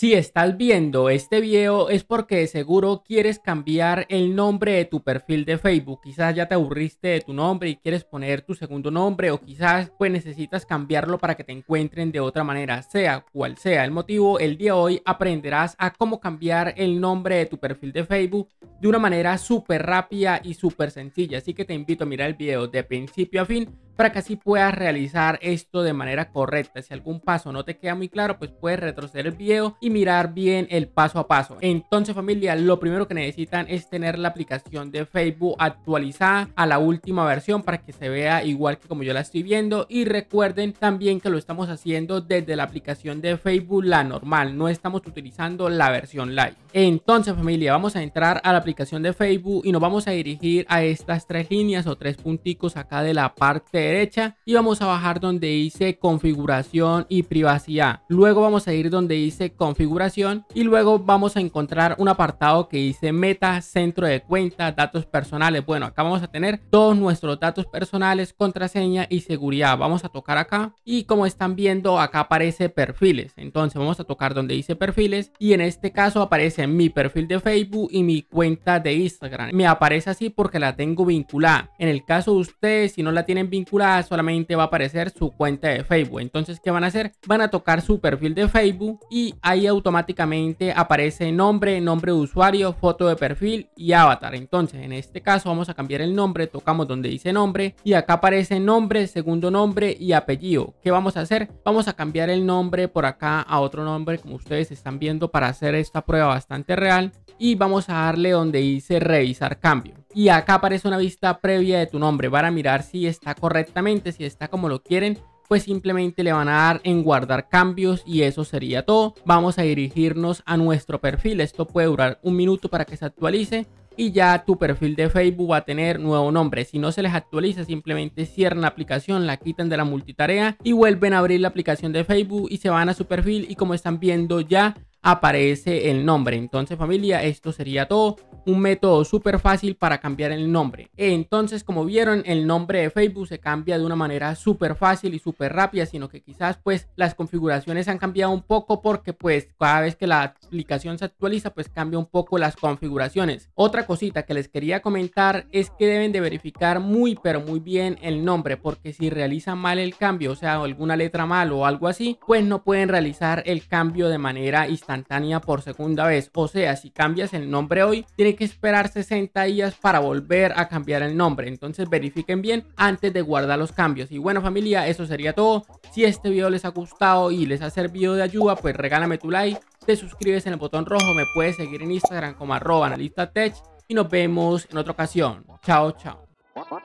Si estás viendo este video es porque de seguro quieres cambiar el nombre de tu perfil de Facebook. Quizás ya te aburriste de tu nombre y quieres poner tu segundo nombre o quizás pues necesitas cambiarlo para que te encuentren de otra manera. Sea cual sea el motivo, el día de hoy aprenderás a cómo cambiar el nombre de tu perfil de Facebook de una manera súper rápida y súper sencilla. Así que te invito a mirar el video de principio a fin para que así puedas realizar esto de manera correcta. Si algún paso no te queda muy claro, pues puedes retroceder el video y mirar bien el paso a paso. Entonces familia, lo primero que necesitan es tener la aplicación de Facebook actualizada a la última versión para que se vea igual que como yo la estoy viendo. Y recuerden también que lo estamos haciendo desde la aplicación de Facebook la normal, no estamos utilizando la versión live. Entonces familia, vamos a entrar a la aplicación de Facebook y nos vamos a dirigir a estas tres líneas o tres punticos acá de la parte derecha y vamos a bajar donde dice configuración y privacidad. Luego vamos a ir donde dice configuración y luego vamos a encontrar un apartado que dice meta, centro de cuenta, datos personales. Bueno, acá vamos a tener todos nuestros datos personales, contraseña y seguridad. Vamos a tocar acá y como están viendo acá aparece perfiles. Entonces vamos a tocar donde dice perfiles y en este caso aparece mi perfil de Facebook y mi cuenta de Instagram. Me aparece así porque la tengo vinculada. En el caso de ustedes, si no la tienen vinculada, solamente va a aparecer su cuenta de Facebook. Entonces, ¿qué van a hacer? Van a tocar su perfil de Facebook y ahí automáticamente aparece nombre, nombre de usuario, foto de perfil y avatar. Entonces, en este caso vamos a cambiar el nombre, tocamos donde dice nombre y acá aparece nombre, segundo nombre y apellido. ¿Qué vamos a hacer? Vamos a cambiar el nombre por acá a otro nombre como ustedes están viendo para hacer esta prueba bastante real y vamos a darle donde dice revisar cambio y acá aparece una vista previa de tu nombre para mirar si está correctamente, si está como lo quieren pues simplemente le van a dar en guardar cambios y eso sería todo. Vamos a dirigirnos a nuestro perfil, esto puede durar un minuto para que se actualice y ya tu perfil de Facebook va a tener nuevo nombre. Si no se les actualiza, simplemente cierran la aplicación, la quitan de la multitarea y vuelven a abrir la aplicación de Facebook y se van a su perfil y como están viendo ya aparece el nombre. Entonces familia, esto sería todo. Un método súper fácil para cambiar el nombre. Entonces como vieron, el nombre de Facebook se cambia de una manera súper fácil y súper rápida, sino que quizás pues las configuraciones han cambiado un poco porque pues cada vez que la aplicación se actualiza pues cambia un poco las configuraciones. Otra cosita que les quería comentar es que deben de verificar muy pero muy bien el nombre porque si realizan mal el cambio, o sea alguna letra mal o algo así, pues no pueden realizar el cambio de manera instantánea por segunda vez. O sea, si cambias el nombre hoy, tiene que esperar 60 días para volver a cambiar el nombre. Entonces verifiquen bien antes de guardar los cambios. Y bueno familia, eso sería todo. Si este video les ha gustado y les ha servido de ayuda, pues regálame tu like, te suscribes en el botón rojo, me puedes seguir en Instagram como arroba analista tech y nos vemos en otra ocasión. Chao, chao.